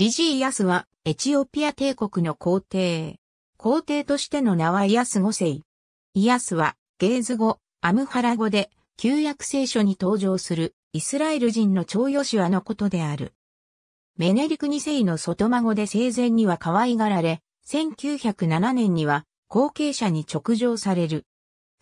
リジー・アスは、エチオピア帝国の皇帝。皇帝としての名はイアス五世。イアスは、ゲーズ語、アムハラ語で、旧約聖書に登場する、イスラエル人の長ヨシュアのことである。メネリク二世の外孫で生前には可愛がられ、1907年には後継者に直上される。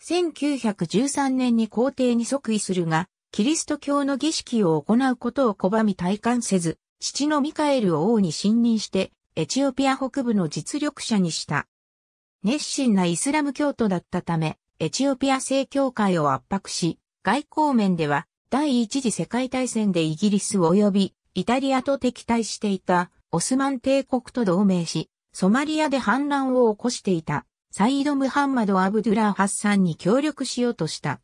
1913年に皇帝に即位するが、キリスト教の儀式を行うことを拒み体感せず、父のミカエルを王に信任して、エチオピア北部の実力者にした。熱心なイスラム教徒だったため、エチオピア正教会を圧迫し、外交面では第一次世界大戦でイギリス及びイタリアと敵対していたオスマン帝国と同盟し、ソマリアで反乱を起こしていたサイド・ムハンマド・アブドゥラー・ハッサンに協力しようとした。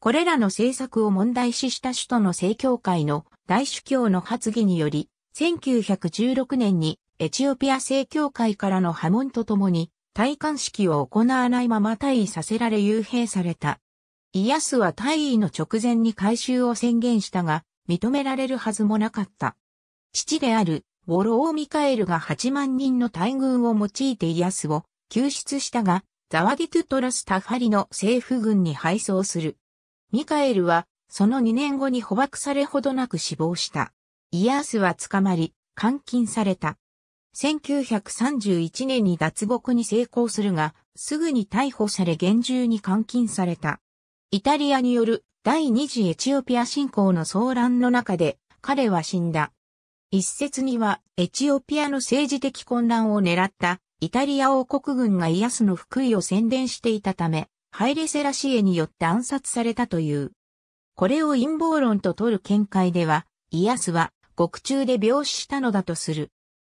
これらの政策を問題視した首都の正教会の大主教の発議により、1916年にエチオピア正教会からの波紋とともに、退冠式を行わないまま退位させられ幽閉された。イアスは退位の直前に改修を宣言したが、認められるはずもなかった。父である、ウォロー・ミカエルが8万人の大軍を用いてイアスを救出したが、ザワディトゥトラス・タファリの政府軍に敗走する。ミカエルはその2年後に捕獲されほどなく死亡した。イアースは捕まり、監禁された。1931年に脱獄に成功するが、すぐに逮捕され厳重に監禁された。イタリアによる第二次エチオピア侵攻の騒乱の中で彼は死んだ。一説にはエチオピアの政治的混乱を狙ったイタリア王国軍がイアスの福井を宣伝していたため、ハイレセラシエによって暗殺されたという。これを陰謀論と取る見解では、イアスは獄中で病死したのだとする。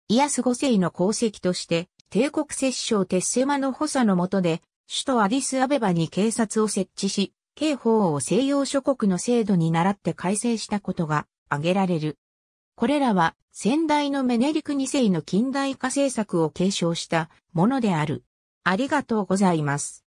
イアス五世の功績として、帝国摂政テッセマの補佐の下で、首都アディスアベバに警察を設置し、刑法を西洋諸国の制度に倣って改正したことが挙げられる。これらは先代のメネリク2世の近代化政策を継承したものである。ありがとうございます。